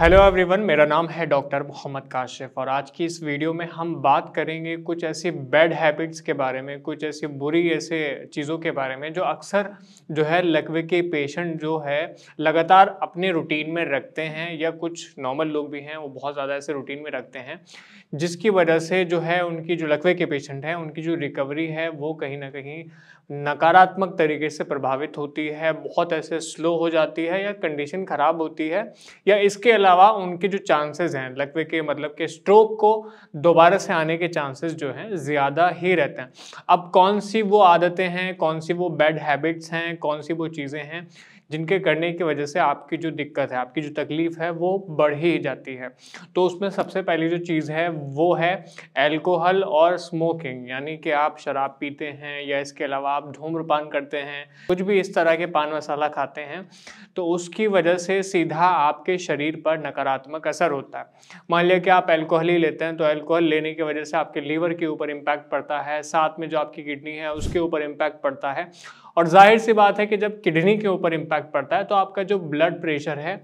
hello everyone मेरा नाम है डॉक्टर मोहम्मद काशिफ और आज की इस वीडियो में हम बात करेंगे कुछ ऐसी बैड हैबिट्स के बारे में कुछ ऐसी बुरी ऐसे चीज़ों के बारे में जो अक्सर जो है लकवे के पेशेंट जो है लगातार अपने रूटीन में रखते हैं या कुछ नॉर्मल लोग भी हैं वो बहुत ज़्यादा ऐसे रूटीन में रखते हैं जिसकी वजह से जो है उनकी जो लकवे के पेशेंट हैं उनकी जो रिकवरी है वो कहीं ना कहीं नकारात्मक तरीके से प्रभावित होती है बहुत ऐसे स्लो हो जाती है या कंडीशन ख़राब होती है या इसके अलावा उनके जो चांसेस हैं लकवे के मतलब के स्ट्रोक को दोबारा से आने के चांसेस जो हैं ज़्यादा ही रहते हैं अब कौन सी वो आदतें हैं कौन सी वो बैड हैबिट्स हैं कौन सी वो चीज़ें हैं जिनके करने की वजह से आपकी जो दिक्कत है आपकी जो तकलीफ़ है वो बढ़ ही जाती है तो उसमें सबसे पहली जो चीज़ है वो है एल्कोहल और स्मोकिंग यानी कि आप शराब पीते हैं या इसके अलावा आप धूम्रपान करते हैं कुछ भी इस तरह के पान मसाला खाते हैं तो उसकी वजह से सीधा आपके शरीर पर नकारात्मक असर होता है मान लिया कि आप एल्कोहल ही लेते हैं तो एल्कोहल लेने की वजह से आपके लीवर के ऊपर इम्पैक्ट पड़ता है साथ में जो आपकी किडनी है उसके ऊपर इम्पैक्ट पड़ता है और जाहिर सी बात है कि जब किडनी के ऊपर इम्पैक्ट पड़ता है तो आपका जो ब्लड प्रेशर है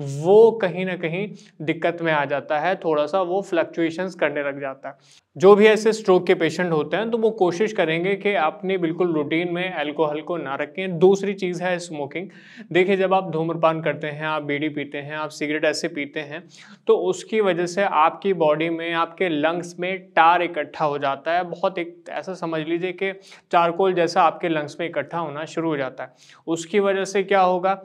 वो कहीं ना कहीं दिक्कत में आ जाता है थोड़ा सा वो फ्लक्चुएशंस करने लग जाता है जो भी ऐसे स्ट्रोक के पेशेंट होते हैं तो वो कोशिश करेंगे कि अपने बिल्कुल रूटीन में अल्कोहल को ना रखें दूसरी चीज़ है स्मोकिंग देखिए जब आप धूम्रपान करते हैं आप बीड़ी पीते हैं आप सिगरेट ऐसे पीते हैं तो उसकी वजह से आपकी बॉडी में आपके लंग्स में टार इकट्ठा हो जाता है बहुत एक ऐसा समझ लीजिए कि चारकोल जैसा आपके लंग्स में इकट्ठा होना शुरू हो जाता है उसकी वजह से क्या होगा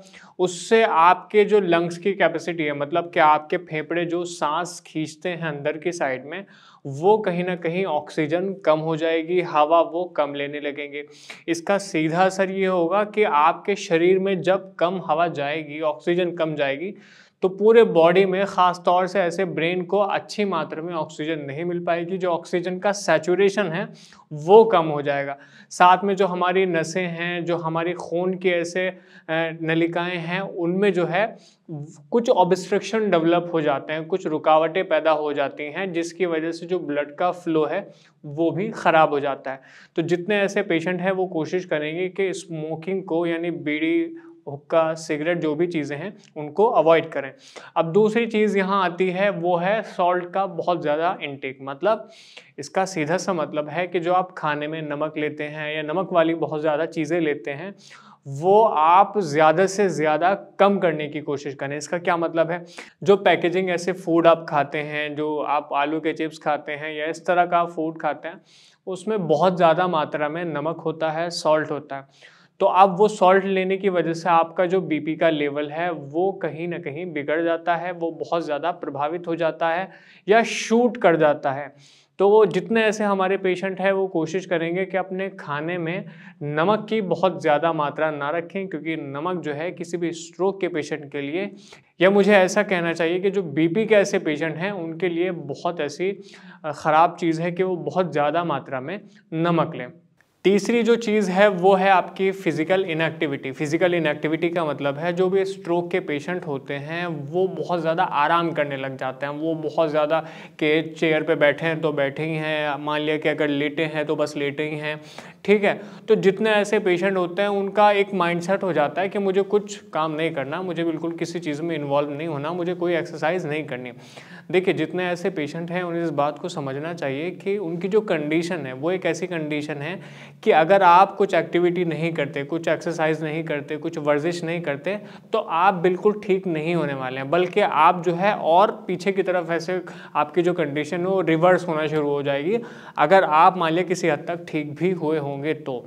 उससे आपके जो लंग्स की कैपेसिटी है मतलब कि आपके फेफड़े जो सांस खींचते हैं अंदर की साइड में वो कहीं ना कहीं ऑक्सीजन कम हो जाएगी हवा वो कम लेने लगेंगे इसका सीधा असर ये होगा कि आपके शरीर में जब कम हवा जाएगी ऑक्सीजन कम जाएगी तो पूरे बॉडी में ख़ास तौर से ऐसे ब्रेन को अच्छी मात्रा में ऑक्सीजन नहीं मिल पाएगी जो ऑक्सीजन का सेचुरेशन है वो कम हो जाएगा साथ में जो हमारी नसें हैं जो हमारी खून की ऐसे नलिकाएं हैं उनमें जो है कुछ ऑब्स्ट्रक्शन डेवलप हो जाते हैं कुछ रुकावटें पैदा हो जाती हैं जिसकी वजह से जो ब्लड का फ्लो है वो भी ख़राब हो जाता है तो जितने ऐसे पेशेंट हैं वो कोशिश करेंगे कि स्मोकिंग को यानी बीड़ी हुक्का सिगरेट जो भी चीज़ें हैं उनको अवॉइड करें अब दूसरी चीज़ यहाँ आती है वो है सॉल्ट का बहुत ज़्यादा इनटेक मतलब इसका सीधा सा मतलब है कि जो आप खाने में नमक लेते हैं या नमक वाली बहुत ज़्यादा चीज़ें लेते हैं वो आप ज़्यादा से ज़्यादा कम करने की कोशिश करें इसका क्या मतलब है जो पैकेजिंग ऐसे फूड आप खाते हैं जो आप आलू के चिप्स खाते हैं या इस तरह का फूड खाते हैं उसमें बहुत ज़्यादा मात्रा में नमक होता है सॉल्ट होता है तो आप वो सॉल्ट लेने की वजह से आपका जो बीपी का लेवल है वो कहीं ना कहीं बिगड़ जाता है वो बहुत ज़्यादा प्रभावित हो जाता है या शूट कर जाता है तो वो जितने ऐसे हमारे पेशेंट हैं वो कोशिश करेंगे कि अपने खाने में नमक की बहुत ज़्यादा मात्रा ना रखें क्योंकि नमक जो है किसी भी स्ट्रोक के पेशेंट के लिए या मुझे ऐसा कहना चाहिए कि जो बीपी के ऐसे पेशेंट हैं उनके लिए बहुत ऐसी ख़राब चीज़ है कि वो बहुत ज़्यादा मात्रा में नमक लें तीसरी जो चीज़ है वो है आपकी फ़िज़िकल इनएक्टिविटी फ़िज़िकल इनएक्टिविटी का मतलब है जो भी स्ट्रोक के पेशेंट होते हैं वो बहुत ज़्यादा आराम करने लग जाते हैं वो बहुत ज़्यादा के चेयर पे बैठे हैं तो बैठे ही हैं मान लिया कि अगर लेटे हैं तो बस लेटे ही हैं ठीक है तो जितने ऐसे पेशेंट होते हैं उनका एक माइंडसेट हो जाता है कि मुझे कुछ काम नहीं करना मुझे बिल्कुल किसी चीज़ में इन्वॉल्व नहीं होना मुझे कोई एक्सरसाइज नहीं करनी देखिए जितने ऐसे पेशेंट हैं उन्हें इस बात को समझना चाहिए कि उनकी जो कंडीशन है वो एक ऐसी कंडीशन है कि अगर आप कुछ एक्टिविटी नहीं करते कुछ एक्सरसाइज नहीं करते कुछ वर्जिश नहीं करते तो आप बिल्कुल ठीक नहीं होने वाले हैं बल्कि आप जो है और पीछे की तरफ ऐसे आपकी जो कंडीशन है वो रिवर्स होना शुरू हो जाएगी अगर आप मान लिया किसी हद तक ठीक भी हुए हों 경우에또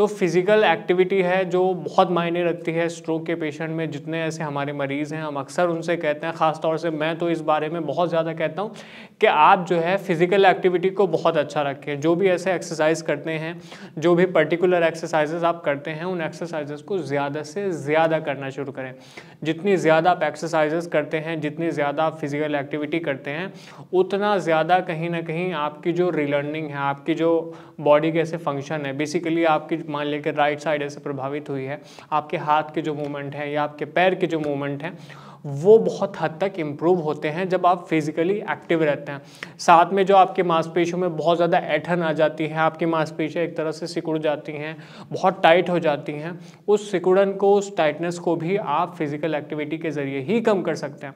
तो फिज़िकल एक्टिविटी है जो बहुत मायने रखती है स्ट्रोक के पेशेंट में जितने ऐसे हमारे मरीज़ हैं हम अक्सर उनसे कहते हैं ख़ास तौर से मैं तो इस बारे में बहुत ज़्यादा कहता हूँ कि आप जो है फ़िज़िकल एक्टिविटी को बहुत अच्छा रखें जो भी ऐसे एक्सरसाइज करते हैं जो भी पर्टिकुलर एक्सरसाइजेज आप करते हैं उन एक्सरसाइजेस को ज़्यादा से ज़्यादा करना शुरू करें जितनी ज़्यादा आप एक्सरसाइज़ करते हैं जितनी ज़्यादा आप फिज़िकल एक्टिविटी करते हैं उतना ज़्यादा कहीं ना कहीं आपकी जो रिलर्निंग है आपकी जो बॉडी के ऐसे फंक्शन है बेसिकली आपकी मान लिया कि राइट साइड ऐसे प्रभावित हुई है आपके हाथ के जो मूवमेंट हैं या आपके पैर के जो मूवमेंट हैं वो बहुत हद तक इम्प्रूव होते हैं जब आप फिजिकली एक्टिव रहते हैं साथ में जो आपके मांसपेशियों में बहुत ज़्यादा ऐठन आ जाती है आपकी मांसपेशियाँ एक तरह से सिकुड़ जाती हैं बहुत टाइट हो जाती हैं उस सिकुड़न को उस टाइटनेस को भी आप फिज़िकल एक्टिविटी के ज़रिए ही कम कर सकते हैं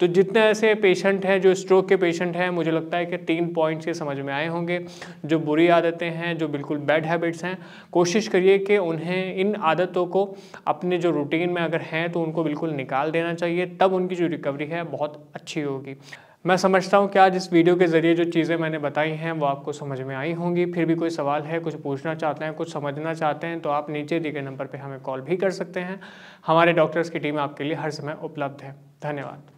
तो जितने ऐसे पेशेंट हैं जो स्ट्रोक के पेशेंट हैं मुझे लगता है कि तीन पॉइंट्स ये समझ में आए होंगे जो बुरी आदतें हैं जो बिल्कुल बैड हैबिट्स हैं कोशिश करिए कि उन्हें इन आदतों को अपने जो रूटीन में अगर हैं तो उनको बिल्कुल निकाल देना चाहिए तब उनकी जो रिकवरी है बहुत अच्छी होगी मैं समझता हूँ कि आज इस वीडियो के ज़रिए जो चीज़ें मैंने बताई हैं वो आपको समझ में आई होंगी फिर भी कोई सवाल है कुछ पूछना चाहते हैं कुछ समझना चाहते हैं तो आप नीचे दिए गए नंबर पर हमें कॉल भी कर सकते हैं हमारे डॉक्टर्स की टीम आपके लिए हर समय उपलब्ध है धन्यवाद